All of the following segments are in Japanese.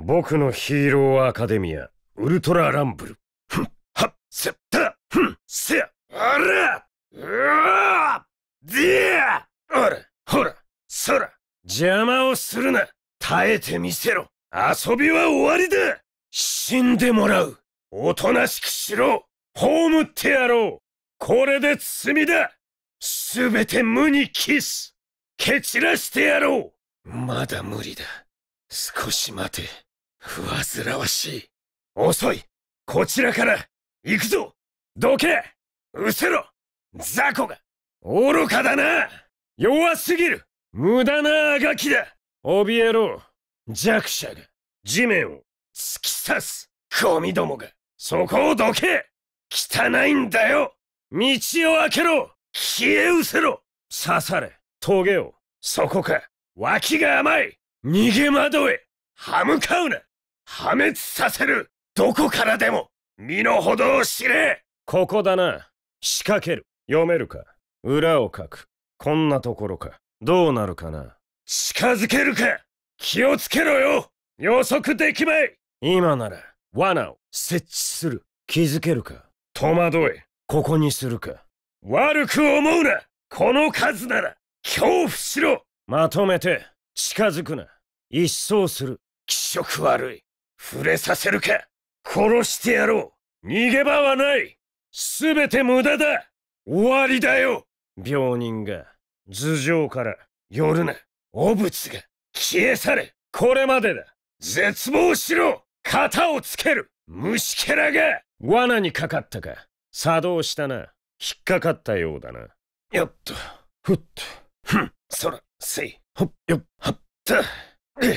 僕のヒーローアカデミア、ウルトラランブル。ふん、はっ、せったふん、せや、あら、うわでや、あら、ほら、そら、邪魔をするな、耐えてみせろ、遊びは終わりだ死んでもらう、おとなしくしろ、葬ってやろう、これで罪だすべて無にキス。蹴散らしてやろうまだ無理だ。少し待て。煩わしい。遅いこちらから行くぞどけうせろ雑魚が愚かだな弱すぎる無駄なあがきだ怯えろ弱者が地面を突き刺すゴミどもがそこをどけ汚いんだよ道を開けろ消え失せろ刺され棘をそこか脇が甘い逃げ惑え歯向かうな破滅させるどこからでも身の程を知れここだな仕掛ける読めるか裏を書くこんなところかどうなるかな近づけるか気をつけろよ予測できまい今なら罠を設置する気づけるか戸惑えここにするか悪く思うなこの数なら恐怖しろまとめて近づくな一掃する気色悪い触れさせるか殺してやろう逃げ場はないすべて無駄だ終わりだよ病人が頭上から夜な汚物が消え去れこれまでだ絶望しろ肩をつける虫けらが罠にかかったか作動したな引っかかったようだなよっとふっとふんそらせいほっよっはったえ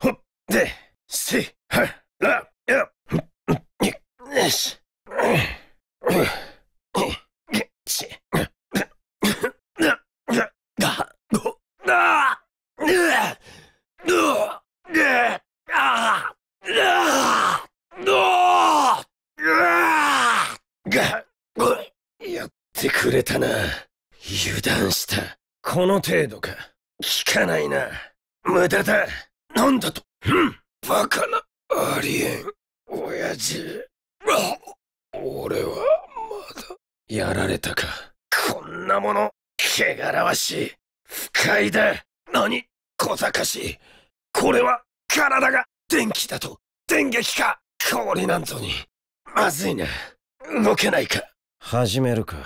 ほっでせいよし。やってくれたな。油断した。この程度か。効かないな。無駄だ。なんだと。うん。バカな。ありえん、親父。俺はまだ。やられたか。こんなもの、汚らわしい。不快だ。何小賢しい。これは、体が電気だと。電撃か。氷なんぞに。まずいな。動けないか。始めるか。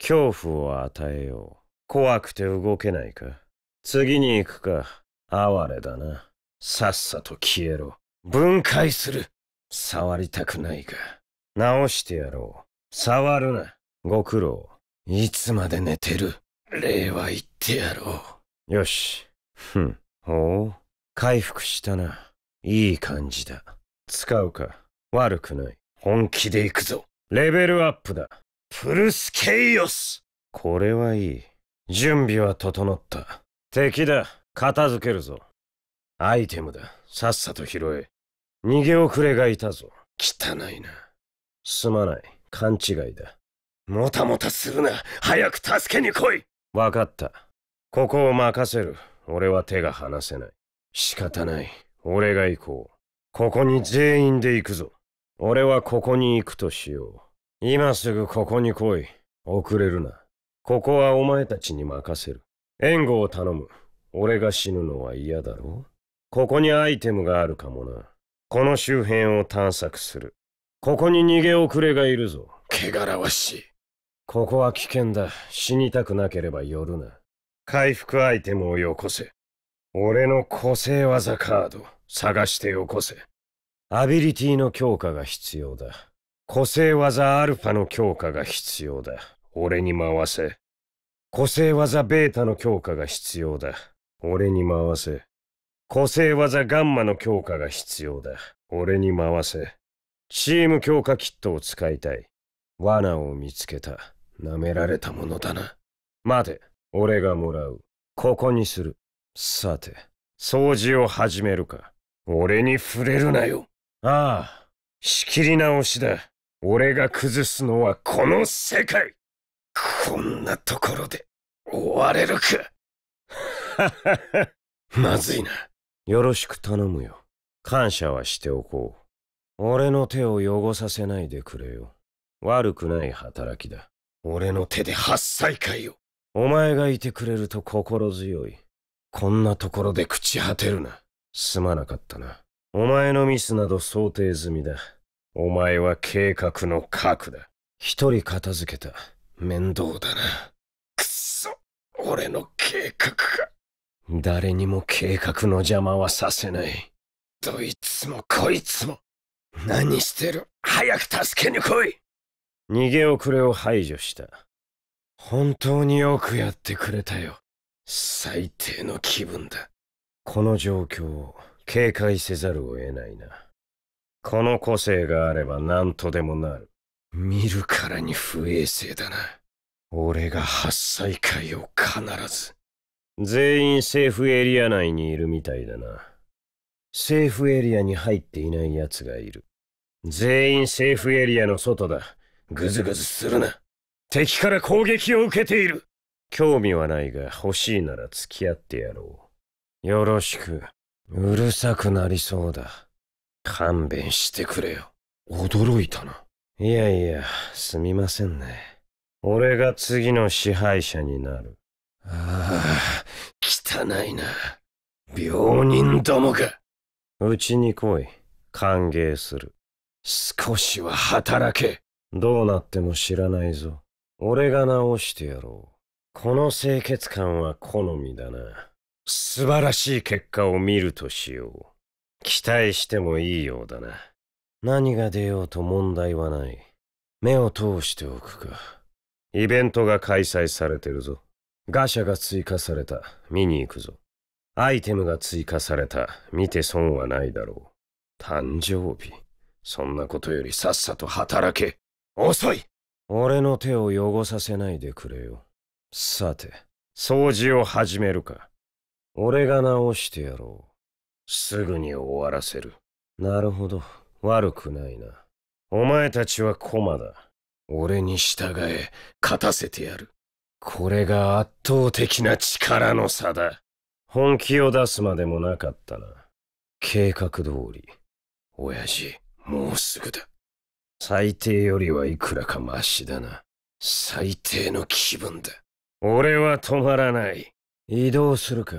恐怖を与えよう。怖くて動けないか。次に行くか。哀れだな。さっさと消えろ。分解する。触りたくないが、直してやろう。触るな。ご苦労。いつまで寝てる。礼は言ってやろう。よし。ふん。ほう。回復したな。いい感じだ。使うか。悪くない。本気で行くぞ。レベルアップだ。プルスケイオスこれはいい。準備は整った。敵だ。片付けるぞ。アイテムだ。さっさと拾え。逃げ遅れがいたぞ。汚いな。すまない。勘違いだ。もたもたするな。早く助けに来い。分かった。ここを任せる。俺は手が離せない。仕方ない。俺が行こう。ここに全員で行くぞ。俺はここに行くとしよう。今すぐここに来い。遅れるな。ここはお前たちに任せる。援護を頼む。俺が死ぬのは嫌だろここにアイテムがあるかもな。この周辺を探索するここに逃げ遅れがいるぞ汚らわしいここは危険だ死にたくなければ寄るな回復アイテムをよこせ俺の個性技カード探してよこせアビリティの強化が必要だ個性技アルファの強化が必要だ俺に回せ個性技ベータの強化が必要だ俺に回せ個性技ガンマの強化が必要だ。俺に回せ。チーム強化キットを使いたい。罠を見つけた。舐められたものだな。待て、俺がもらう。ここにする。さて、掃除を始めるか。俺に触れるなよ。ああ、仕切り直しだ。俺が崩すのはこの世界。こんなところで終われるか。まずいな。よろしく頼むよ。感謝はしておこう。俺の手を汚させないでくれよ。悪くない働きだ。俺の手で発災かよ。お前がいてくれると心強い。こんなところで朽ち果てるな。すまなかったな。お前のミスなど想定済みだ。お前は計画の核だ。一人片付けた。面倒だな。くっそ、俺の計画か。誰にも計画の邪魔はさせない。どいつもこいつも。何してる早く助けに来い逃げ遅れを排除した。本当によくやってくれたよ。最低の気分だ。この状況を警戒せざるを得ないな。この個性があれば何とでもなる。見るからに不衛生だな。俺が八歳会を必ず。全員セーフエリア内にいるみたいだな。セーフエリアに入っていない奴がいる。全員セーフエリアの外だ。ぐずぐずするな。敵から攻撃を受けている。興味はないが欲しいなら付き合ってやろう。よろしく。うるさくなりそうだ。勘弁してくれよ。驚いたな。いやいや、すみませんね。俺が次の支配者になる。ああ。ないな病人どもかうちに来い歓迎する少しは働けどうなっても知らないぞ俺が直してやろうこの清潔感は好みだな素晴らしい結果を見るとしよう期待してもいいようだな何が出ようと問題はない目を通しておくかイベントが開催されてるぞガシャが追加された。見に行くぞ。アイテムが追加された。見て損はないだろう。誕生日。そんなことよりさっさと働け。遅い俺の手を汚させないでくれよ。さて、掃除を始めるか。俺が直してやろう。すぐに終わらせる。なるほど。悪くないな。お前たちは駒だ。俺に従え、勝たせてやる。これが圧倒的な力の差だ。本気を出すまでもなかったな。計画通り。親父、もうすぐだ。最低よりはいくらかマシだな。最低の気分だ。俺は止まらない。移動するか。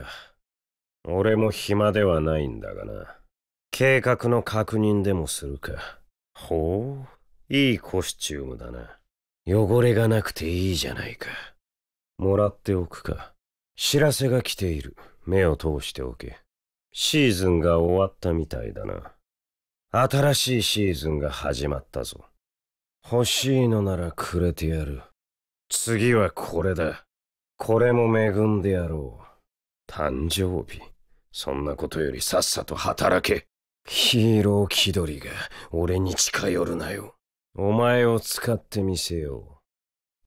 俺も暇ではないんだがな。計画の確認でもするか。ほう、いいコスチュームだな。汚れがなくていいじゃないか。もらっておくか。知らせが来ている。目を通しておけ。シーズンが終わったみたいだな。新しいシーズンが始まったぞ。欲しいのならくれてやる。次はこれだ。これも恵んでやろう。誕生日。そんなことよりさっさと働け。ヒーロー気取りが俺に近寄るなよ。お前を使ってみせよ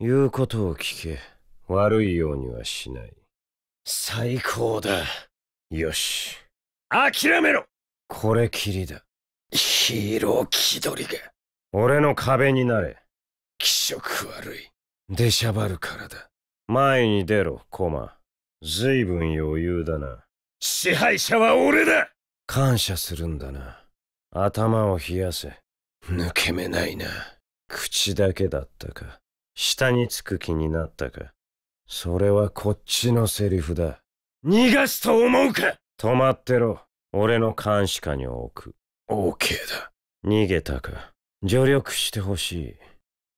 う。言うことを聞け。悪いようにはしない最高だよし諦めろこれきりだヒーロー気取りが俺の壁になれ気色悪い出しゃばるからだ前に出ろコマ随分余裕だな支配者は俺だ感謝するんだな頭を冷やせ抜け目ないな口だけだったか下につく気になったかそれはこっちのセリフだ。逃がすと思うか止まってろ。俺の監視下に置く。OK だ。逃げたか。助力してほしい。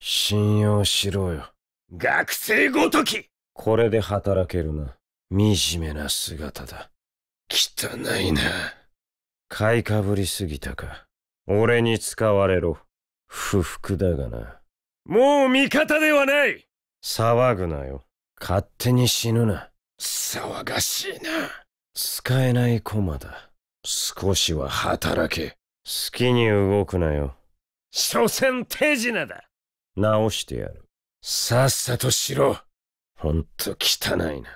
信用しろよ。学生ごときこれで働けるな。惨めな姿だ。汚いな。買いかぶりすぎたか。俺に使われろ。不服だがな。もう味方ではない騒ぐなよ。勝手に死ぬな。騒がしいな。使えない駒だ。少しは働け。好きに動くなよ。所詮手品だ。直してやる。さっさとしろ。ほんと汚いな。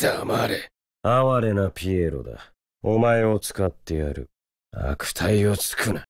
黙れ。哀れなピエロだ。お前を使ってやる。悪態をつくな。